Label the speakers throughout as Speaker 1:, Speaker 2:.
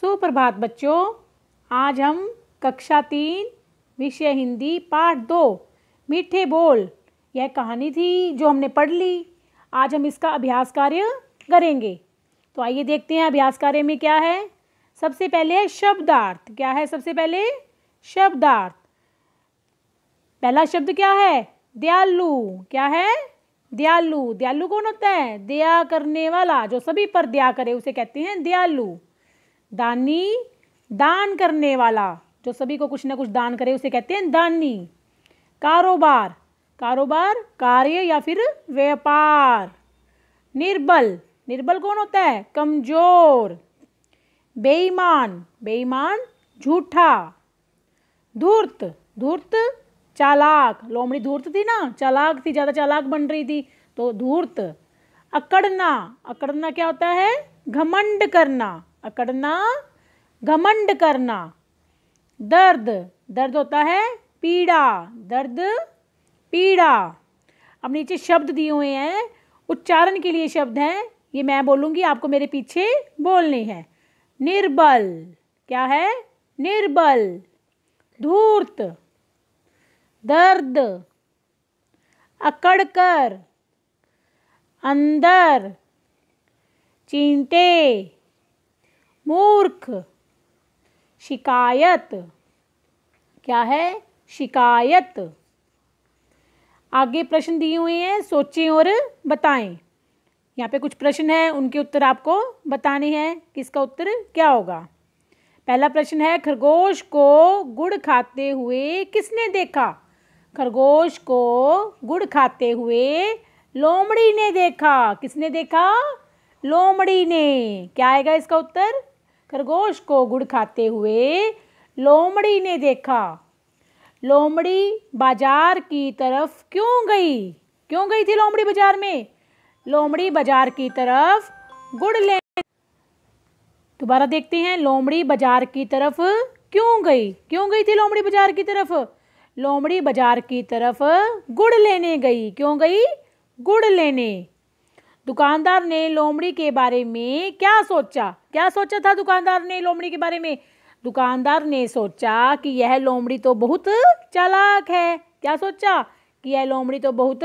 Speaker 1: सुप्रभात बच्चों आज हम कक्षा तीन विषय हिंदी पाठ दो मीठे बोल यह कहानी थी जो हमने पढ़ ली आज हम इसका अभ्यास कार्य करेंगे तो आइए देखते हैं अभ्यास कार्य में क्या है सबसे पहले है शब्दार्थ क्या है सबसे पहले शब्दार्थ पहला शब्द क्या है दयालु क्या है दयालु दयालु कौन होता है दया करने वाला जो सभी पर दया करे उसे कहते हैं दयालु दानी दान करने वाला जो सभी को कुछ ना कुछ दान करे उसे कहते हैं दानी कारोबार कारोबार कार्य या फिर व्यापार निर्बल निर्बल कौन होता है कमजोर बेईमान बेईमान झूठा धूर्त धूर्त चालाक लोमड़ी धूर्त थी ना चालाक थी ज़्यादा चालाक बन रही थी तो धूर्त अकड़ना अकड़ना क्या होता है घमंड करना अकड़ना घमंड करना दर्द दर्द होता है पीड़ा दर्द पीड़ा अब नीचे शब्द दिए हुए हैं उच्चारण के लिए शब्द हैं ये मैं बोलूँगी आपको मेरे पीछे बोलने हैं निर्बल क्या है निर्बल धूर्त दर्द अकड़कर अंदर चींटे मूर्ख शिकायत क्या है शिकायत आगे प्रश्न दिए हुए हैं सोचें और बताएं यहाँ पे कुछ प्रश्न हैं उनके उत्तर आपको बताने हैं किसका उत्तर क्या होगा पहला प्रश्न है खरगोश को गुड़ खाते हुए किसने देखा खरगोश को गुड़ खाते हुए लोमड़ी ने देखा किसने देखा लोमड़ी ने क्या आएगा इसका उत्तर खरगोश को गुड़ खाते हुए लोमड़ी ने देखा लोमड़ी बाजार की तरफ क्यों गई क्यों गई थी लोमड़ी बाजार में लोमड़ी बाजार की तरफ गुड़ ले दोबारा देखते हैं लोमड़ी बाजार की तरफ क्यों गई क्यों गई थी लोमड़ी बाजार की तरफ लोमड़ी बाजार की तरफ गुड़ लेने गई क्यों गई गुड़ लेने दुकानदार ने लोमड़ी के बारे में क्या सोचा क्या सोचा था दुकानदार ने लोमड़ी के बारे में दुकानदार ने सोचा कि यह लोमड़ी तो बहुत चालाक है क्या सोचा कि यह लोमड़ी तो बहुत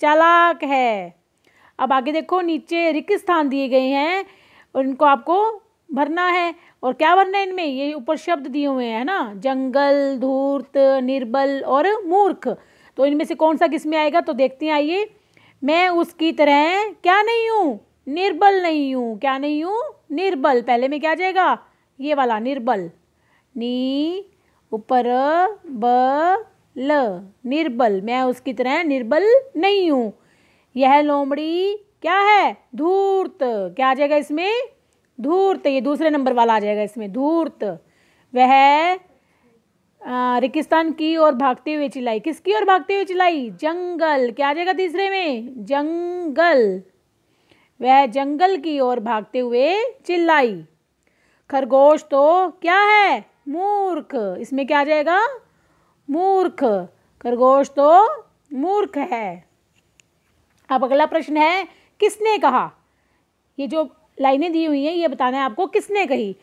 Speaker 1: चालाक है अब आगे देखो नीचे रिक्त स्थान दिए गए हैं उनको आपको भरना है और क्या भरना है इनमें ये ऊपर शब्द दिए हुए हैं ना जंगल धूर्त निर्बल और मूर्ख तो इनमें से कौन सा किस में आएगा तो देखते हैं आइए मैं उसकी तरह क्या नहीं हूँ निर्बल नहीं हूँ क्या नहीं हूँ निर्बल पहले में क्या जाएगा ये वाला निर्बल नी ऊपर ब ल निर्बल मैं उसकी तरह निर्बल नहीं हूँ यह लोमड़ी क्या है धूर्त क्या आ जाएगा इसमें धूर्त ये दूसरे नंबर वाला आ जाएगा इसमें धूर्त वह रेगिस्तान की ओर भागते हुए चिल्लाई किसकी ओर भागते हुए चिल्लाई जंगल क्या आ जाएगा तीसरे में जंगल वह जंगल की ओर भागते हुए चिल्लाई खरगोश तो क्या है मूर्ख इसमें क्या आ जाएगा मूर्ख खरगोश तो मूर्ख है अब अगला प्रश्न है किसने कहा ये जो लाइनें दी हुई हैं ये बताना है आपको किसने कही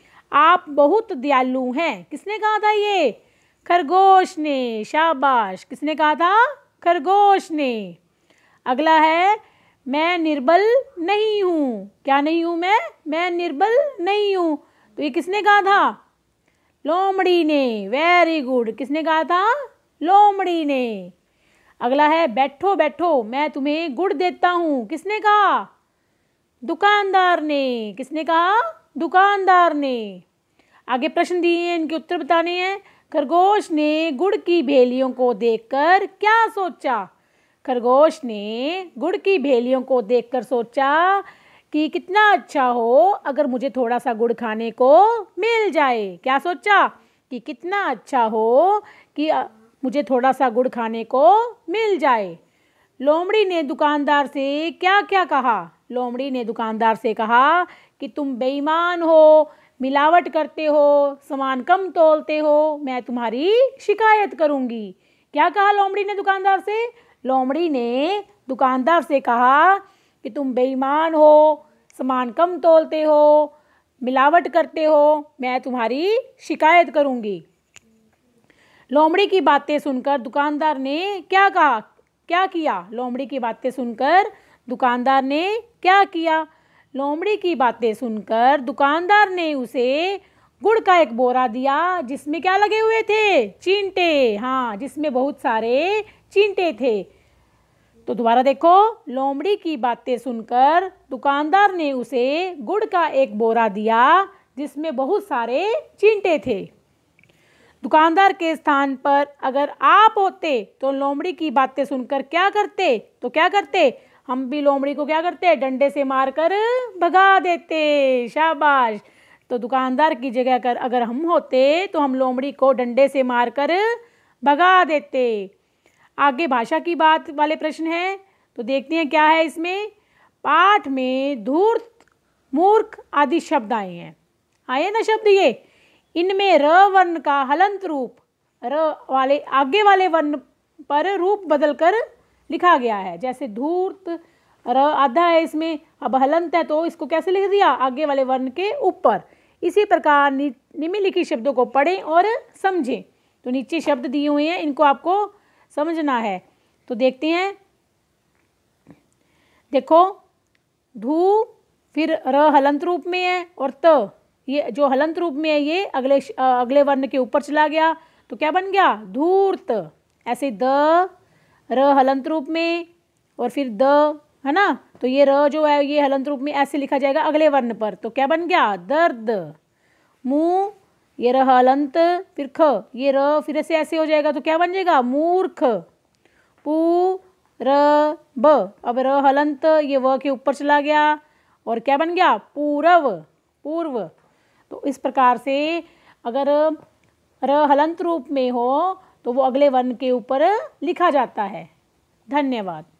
Speaker 1: आप बहुत दयालु हैं किसने कहा था ये खरगोश ने शाबाश किसने कहा था खरगोश ने अगला है मैं निर्बल नहीं हूँ क्या नहीं हूँ मैं मैं निर्बल नहीं हूँ तो ये किसने कहा था लोमड़ी ने वेरी गुड किसने कहा था लोमड़ी ने अगला है बैठो बैठो मैं तुम्हें गुड़ देता हूँ किसने कहा दुकानदार ने किसने कहा दुकानदार ने आगे प्रश्न दिए हैं इनके उत्तर बताने हैं खरगोश ने गुड़ की भेलियों को देखकर क्या सोचा खरगोश ने गुड़ की भेलियों को देखकर सोचा कि कितना अच्छा हो अगर मुझे थोड़ा सा गुड़ खाने को मिल जाए क्या सोचा कि कितना अच्छा हो कि मुझे थोड़ा सा गुड़ खाने को मिल जाए लोमड़ी ने दुकानदार से क्या क्या कहा लोमड़ी ने दुकानदार से कहा कि तुम बेईमान हो मिलावट करते हो सामान कम तोलते हो मैं तुम्हारी शिकायत करूंगी क्या कहा लोमड़ी ने दुकानदार से लोमड़ी ने दुकानदार से कहा कि तुम बेईमान हो सामान कम तोलते हो मिलावट करते हो मैं तुम्हारी शिकायत करूंगी लोमड़ी की बातें सुनकर दुकानदार ने क्या कहा क्या किया लोमड़ी की बातें सुनकर दुकानदार ने क्या किया लोमड़ी की बातें सुनकर दुकानदार ने उसे गुड़ का एक बोरा दिया जिसमें क्या लगे हुए थे चिंटे हाँ जिसमें बहुत सारे चिंटे थे तो दोबारा देखो लोमड़ी की बातें सुनकर दुकानदार ने उसे गुड़ का एक बोरा दिया जिसमें बहुत सारे चिंटे थे दुकानदार के स्थान पर अगर आप होते तो लोमड़ी की बातें सुनकर क्या करते तो क्या करते हम भी लोमड़ी को क्या करते डंडे से मारकर भगा देते शाबाश तो दुकानदार की जगह कर अगर हम होते तो हम लोमड़ी को डंडे से मारकर भगा देते आगे भाषा की बात वाले प्रश्न है तो देखते हैं क्या है इसमें पाठ में धूर्त मूर्ख आदि शब्द आए हैं आए ना शब्द ये इनमें र वर्ण का हलंत रूप र वाले आगे वाले वर्ण पर रूप बदलकर लिखा गया है जैसे धूर्त आधा है इसमें अब हलंत है तो इसको कैसे लिख दिया आगे वाले वर्ण के ऊपर इसी प्रकार निम्नलिखित शब्दों को पढ़ें और समझें तो नीचे शब्द दिए हुए हैं इनको आपको समझना है तो देखते हैं देखो धू फिर र हलंत रूप में है और त ये जो हलंत रूप में है ये अगले अगले वर्ण के ऊपर चला गया तो क्या बन गया धूर्त ऐसे द र हलंत रूप में और फिर द है ना तो ये र जो है ये हलंत रूप में ऐसे लिखा जाएगा अगले वर्ण पर तो क्या बन गया दर्द मुँह ये र हलंत फिर ख ये र फिर ऐसे ऐसे हो जाएगा तो क्या बन जाएगा मूर्ख पू र ब अब र हलंत ये व के ऊपर चला गया और क्या बन गया पूरव पूर्व तो इस प्रकार से अगर र हलंत रूप में हो तो वो अगले वर्ण के ऊपर लिखा जाता है धन्यवाद